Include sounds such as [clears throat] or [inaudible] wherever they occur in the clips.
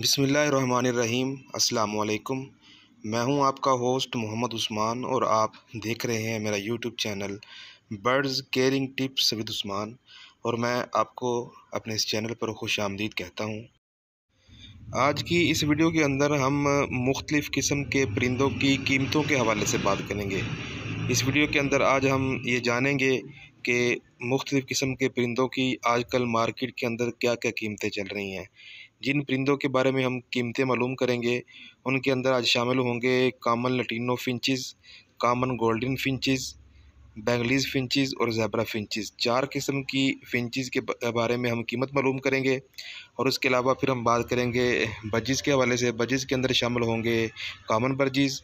बसमीम् अल्लाम मैं हूं आपका होस्ट मोहम्मद उस्मान और आप देख रहे हैं मेरा YouTube channel birds caring tips with Usman और मैं आपको अपने इस चैनल पर खुश आमदीद कहता हूं आज की इस वीडियो के अंदर हम मुख्तलिफ़ किस्म के परिंदों की कीमतों के हवाले से बात करेंगे इस वीडियो के अंदर आज हम ये जानेंगे कि मुख्तलिफ़ किस्म के परिंदों की आजकल मार्केट के अंदर क्या क्या कीमतें चल रही हैं जिन परिंदों के बारे में हम कीमतें मालूम करेंगे उनके अंदर आज शामिल होंगे common lutino finches common golden finches Bengalese finches और जैबरा फिंचज़ चार किस्म की फिंचज़ के बारे में हम कीमत मालूम करेंगे और उसके अलावा फिर हम बात करेंगे बजिज़ के हवाले से बजिज़ के अंदर शामिल होंगे कामन बर्जीज़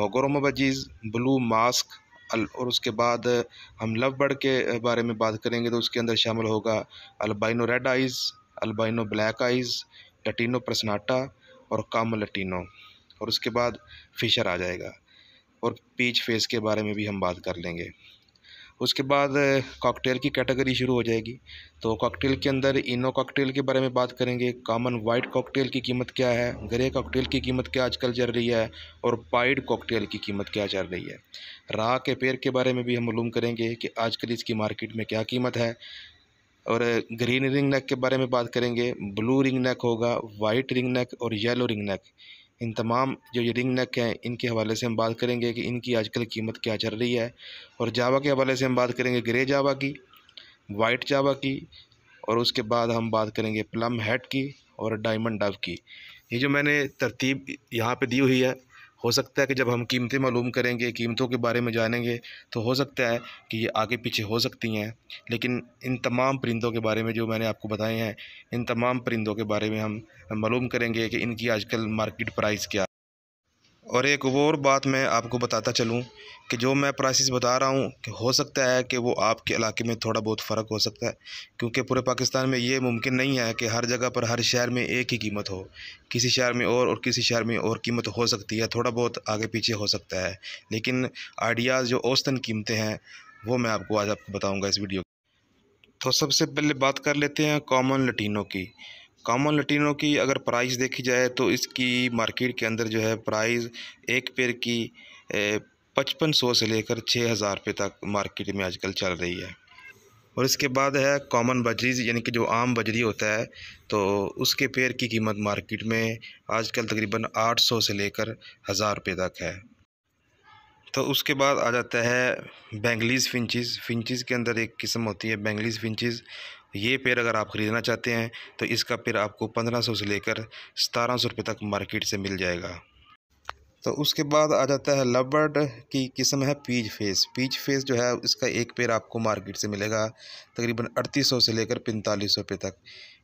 होगोरोमा बजिज़ ब्लू मास्क और उसके बाद हम लव बर्ड के बारे में बात करेंगे तो उसके अंदर शामिल होगा albino red eyes albino black eyes lutino प्रसनाटा और काम लटीनो और उसके बाद फिशर आ जाएगा और पीच फेस के बारे में भी हम बात कर लेंगे उसके बाद कॉकटेल की कैटेगरी शुरू हो जाएगी तो कॉकटेल के अंदर इनो कॉकटेल के बारे में बात करेंगे कॉमन वाइट कॉकटेल की कीमत क्या है ग्रे कॉकटेल की कीमत क्या आजकल चल रही है और पाइड कॉकटेल की कीमत क्या चल रही है राह के पेड़ के बारे में भी हम मालूम करेंगे कि आजकल इसकी मार्केट में क्या कीमत है और ग्रीन रिंग नेक के बारे में बात करेंगे ब्लू रिंग नेक होगा वाइट रिंग नेक और येलो रिंग नेक इन तमाम जो ये रिंग नेक हैं इनके हवाले से हम बात करेंगे कि इनकी आजकल कीमत क्या चल रही है और जावा के हवाले से हम बात करेंगे ग्रे जावा की वाइट जावा की और उसके बाद हम बात करेंगे प्लम हेड की और डायमंड डव की ये जो मैंने तरतीब यहाँ पे दी हुई है हो सकता है कि जब हम कीमतें मालूम करेंगे कीमतों के बारे में जानेंगे तो हो सकता है कि ये आगे पीछे हो सकती हैं लेकिन इन तमाम परिंदों के बारे में जो मैंने आपको बताए हैं इन तमाम परिंदों के बारे में हम मालूम करेंगे कि इनकी आजकल मार्केट प्राइस क्या और एक और बात मैं आपको बताता चलूँ कि जो मैं प्राइसेस बता रहा हूँ कि हो सकता है कि वो आपके इलाके में थोड़ा बहुत फ़र्क हो सकता है क्योंकि पूरे पाकिस्तान में ये मुमकिन नहीं है कि हर जगह पर हर शहर में एक ही कीमत हो किसी शहर में और और किसी शहर में और कीमत हो सकती है थोड़ा बहुत आगे पीछे हो सकता है लेकिन आइडियाज़ जो औस्तन कीमतें हैं वो मैं आपको आज आपको बताऊँगा इस वीडियो तो सबसे पहले बात कर लेते हैं कॉमन लटीनों की कॉमन लटीनों की अगर प्राइस देखी जाए तो इसकी मार्केट के अंदर जो है प्राइस एक पेड़ की पचपन सौ से लेकर छः हज़ार रुपये तक मार्केट में आजकल चल रही है और इसके बाद है कॉमन बजरी यानी कि जो आम बजरी होता है तो उसके पेड़ की कीमत मार्केट में आजकल तकरीबन सौ से लेकर हज़ार रुपये तक है तो उसके बाद आ जाता है बेंगलीज फिंचिस फिंचिस के अंदर एक किस्म होती है बेंगलीज फिंचिस ये पेड़ अगर आप ख़रीदना चाहते हैं तो इसका पेड़ आपको पंद्रह सौ से लेकर सतारह सौ रुपये तक मार्केट से मिल जाएगा तो उसके बाद आ जाता है लबर्ड की किस्म है पीच फेस पीच फेस जो है इसका एक पेड़ आपको मार्केट से मिलेगा तकरीबन अड़तीस सौ से लेकर पैंतालीस सौ रुपये तक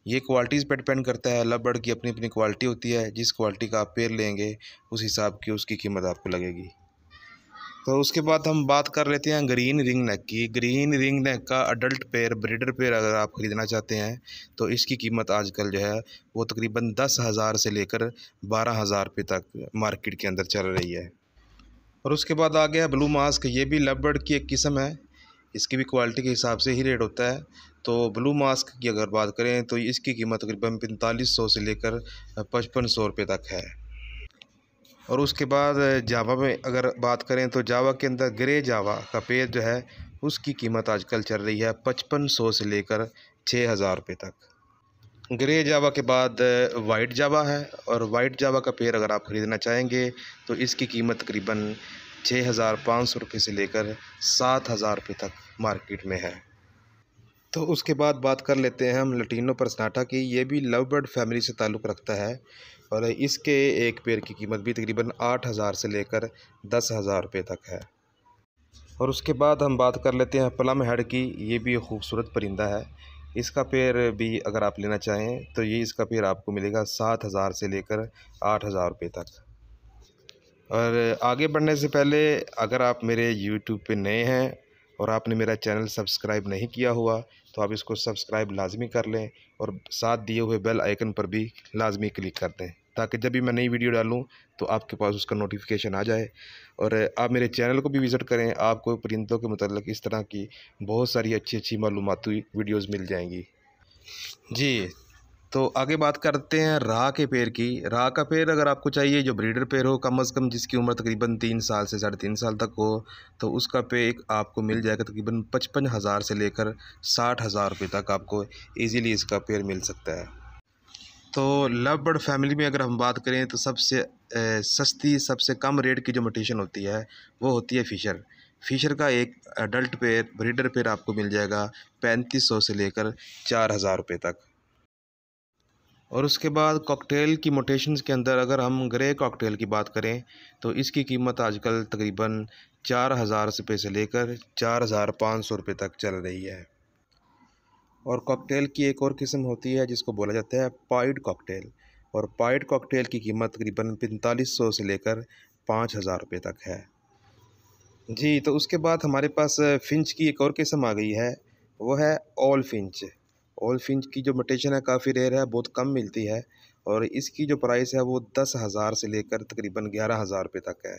ये क्वालिटीज़ पर डिपेंड करता है लबर्ड की अपनी अपनी क्वालिटी होती है जिस क्वालिटी का आप पेड़ लेंगे उस हिसाब की उसकी कीमत आपको लगेगी तो उसके बाद हम बात कर लेते हैं ग्रीन रिंग नेक की ग्रीन रिंग नेक का अडल्ट पेयर ब्रिडर पेयर अगर आप ख़रीदना चाहते हैं तो इसकी कीमत आजकल जो है वो तकरीबन दस हज़ार से लेकर बारह हज़ार रुपये तक मार्केट के अंदर चल रही है और उसके बाद आ गया ब्लू मास्क ये भी लबर्ड की एक किस्म है इसकी भी क्वालिटी के हिसाब से ही रेट होता है तो ब्लू मास्क की अगर बात करें तो इसकी कीमत तकरीबन पैंतालीस सौ से लेकर पचपन सौ रुपये तक है और उसके बाद जावा में अगर बात करें तो जावा के अंदर ग्रे जावा का पेज जो है उसकी कीमत आजकल चल रही है पचपन सौ से लेकर छः हज़ार रुपये तक ग्रे जावा के बाद वाइट जावा है और वाइट जावा का पेड़ अगर आप ख़रीदना चाहेंगे तो इसकी कीमत तकरीबन छः हज़ार पाँच सौ रुपये से लेकर सात हज़ार रुपये तक मार्केट में है तो उसके बाद बात कर लेते हैं हम लटीनो परसनाटा की ये भी लव बर्ड फैमिली से ताल्लुक़ रखता है और इसके एक पेड़ की कीमत भी तकरीबन आठ हज़ार से लेकर दस हज़ार रुपये तक है और उसके बाद हम बात कर लेते हैं प्लम हेड की ये भी खूबसूरत परिंदा है इसका पेड़ भी अगर आप लेना चाहें तो ये इसका पेड़ आपको मिलेगा सात हज़ार से लेकर आठ हज़ार रुपये तक और आगे बढ़ने से पहले अगर आप मेरे यूट्यूब पे नए हैं और आपने मेरा चैनल सब्सक्राइब नहीं किया हुआ तो आप इसको सब्सक्राइब लाजमी कर लें और साथ दिए हुए बेल आइकन पर भी लाजमी क्लिक कर दें ताकि जब भी मैं नई वीडियो डालूँ तो आपके पास उसका नोटिफिकेशन आ जाए और आप मेरे चैनल को भी विज़िट करें आपको परिंदों के मतलब इस तरह की बहुत सारी अच्छी अच्छी मालूमती वीडियोज़ मिल जाएंगी जी तो आगे बात करते हैं राह के पेड़ की राह का पेड़ अगर आपको चाहिए जो ब्रीडर पेड़ हो कम अज़ कम जिसकी उम्र तकरीबन तीन साल से साढ़े तीन साल तक हो तो उसका पेड़ आपको मिल जाएगा तकरीबन पचपन हज़ार से लेकर साठ हज़ार रुपये तक आपको इजीली इसका पेड़ मिल सकता है तो लव बर्ड फैमिली में अगर हम बात करें तो सबसे सस्ती सबसे कम रेट की जो मटेशन होती है वो होती है फ़िशर फ़िशर का एक अडल्ट पेयर ब्रीडर पेयर आपको मिल जाएगा पैंतीस सौ से लेकर चार हज़ार रुपये तक और उसके बाद कॉकटेल की मोटेशन के अंदर अगर हम ग्रे कॉकटेल की बात करें तो इसकी कीमत आजकल तकरीबन चार हज़ार रुपये से लेकर चार हज़ार पाँच सौ रुपये तक चल रही है और कॉकटेल की एक और किस्म होती है जिसको बोला जाता है पाइड कॉकटेल और पाइड कॉकटेल की कीमत तकरीबन पैंतालीस सौ से लेकर पाँच हज़ार रुपये तक है जी तो उसके बाद हमारे पास फिंच की एक और किस्म आ गई है वो है ऑल फिंच ऑल फिंच की जो मोटेशन है काफ़ी रेयर है बहुत कम मिलती है और इसकी जो प्राइस है वो दस हज़ार से लेकर तकरीबन ग्यारह हज़ार रुपये तक है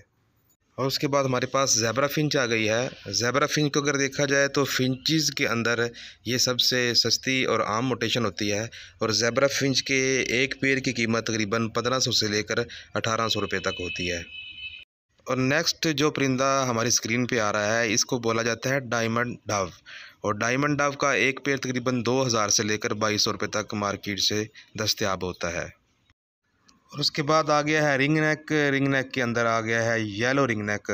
और उसके बाद हमारे पास जैबरा फिंच आ गई है जैबरा फिंच को अगर देखा जाए तो फिंचज़ के अंदर ये सबसे सस्ती और आम मोटेशन होती है और जैबरा फिंच के एक पेड़ की कीमत तकरीबन पंद्रह सौ से लेकर अठारह सौ रुपये तक होती है और नेक्स्ट जो परिंदा हमारी स्क्रीन पे आ रहा है इसको बोला जाता है डायमंड डव और डायमंड डव का एक पेड़ तकरीबन दो हज़ार से लेकर बाईस सौ रुपये तक मार्केट से दस्तियाब होता है और उसके बाद आ गया है रिंग नेक रिंग नेक के अंदर आ गया है येलो रिंग नेक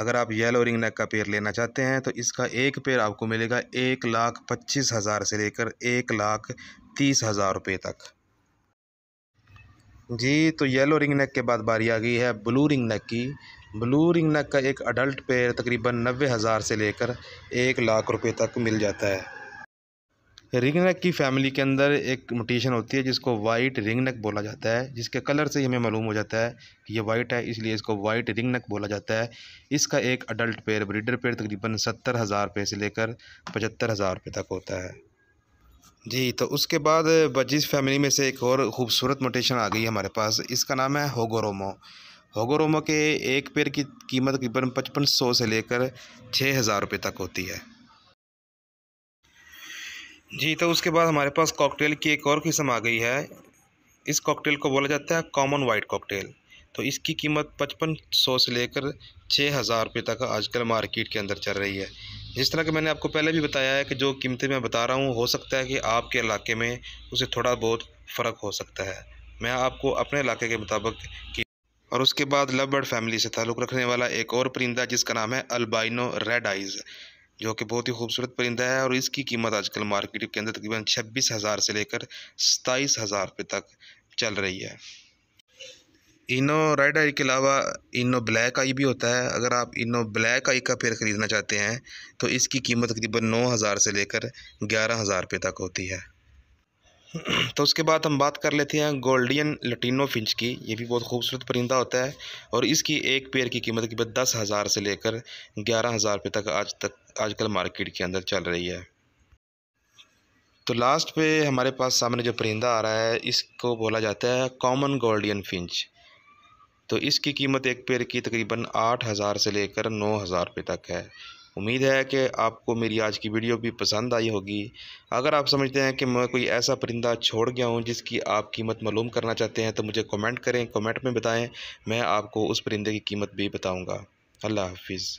अगर आप येलो रिंग नेक का पेयर लेना चाहते हैं तो इसका एक पेयर आपको मिलेगा एक लाख पच्चीस हज़ार से लेकर एक लाख तीस हज़ार रुपये तक जी तो येलो रिंग नेक के बाद बारी आ गई है ब्लू रिंग नेक की ब्लू रिंग नेक का एक अडल्ट पेयर तकरीबन नब्बे हज़ार से लेकर एक लाख रुपये तक मिल जाता है रिंगनक की फैमिली के अंदर एक म्यूटेशन होती है जिसको वाइट रिंग बोला जाता है जिसके कलर से ही हमें मालूम हो जाता है कि ये वाइट है इसलिए इसको वाइट रिंग बोला जाता है इसका एक अडल्ट पेयर ब्रीडर पेयर तकरीबन सत्तर हज़ार रुपये से लेकर पचहत्तर हज़ार रुपये तक होता है जी तो उसके बाद बजीज फैमिली में से एक और ख़ूबसूरत म्यूटेशन आ गई हमारे पास इसका नाम है होगोरोमो होगोरोमो के एक पेड़ की कीमत तकरीबन पचपन सौ से लेकर छः हज़ार रुपये तक होती है जी तो उसके बाद हमारे पास कॉकटेल की एक और किस्म आ गई है इस कॉकटेल को बोला जाता है कॉमन वाइट कॉकटेल तो इसकी कीमत पचपन सौ से लेकर छः हज़ार रुपये तक आजकल मार्केट के अंदर चल रही है जिस तरह के मैंने आपको पहले भी बताया है कि जो कीमतें मैं बता रहा हूँ हो सकता है कि आपके इलाके में उसे थोड़ा बहुत फ़र्क हो सकता है मैं आपको अपने इलाके के मुताबिक और उसके बाद लव बर्ड फैमिली से ताल्लुक़ रखने वाला एक और परिंदा जिसका नाम है अल्बाइनो रेड आइज़ जो कि बहुत ही खूबसूरत परिंदा है और इसकी कीमत आजकल मार्केट के अंदर तकरीबन छब्बीस हज़ार से लेकर सताईस हज़ार रुपये तक चल रही है इनो रेड आई के अलावा इनो ब्लैक आई भी होता है अगर आप इनो ब्लैक आई का पेड़ ख़रीदना चाहते हैं तो इसकी कीमत तकरीबन नौ हज़ार से लेकर ग्यारह हज़ार रुपये तक होती है [clears throat] तो उसके बाद हम बात कर लेते हैं गोल्डियन लटिनो फिंच की ये भी बहुत खूबसूरत परिंदा होता है और इसकी एक पेड़ की कीमत तकरीबन दस हज़ार से लेकर ग्यारह हज़ार रुपये तक आज तक आजकल मार्केट के अंदर चल रही है तो लास्ट पे हमारे पास सामने जो परिंदा आ रहा है इसको बोला जाता है कॉमन गोल्डियन फिंच तो इसकी कीमत एक पेड़ की तकरीबन आठ हज़ार से लेकर नौ हज़ार रुपये तक है उम्मीद है कि आपको मेरी आज की वीडियो भी पसंद आई होगी अगर आप समझते हैं कि मैं कोई ऐसा परिंदा छोड़ गया हूँ जिसकी आप कीमत मालूम करना चाहते हैं तो मुझे कमेंट करें कमेंट में बताएं मैं आपको उस परिंदे की कीमत भी बताऊँगा अल्लाह हाफिज़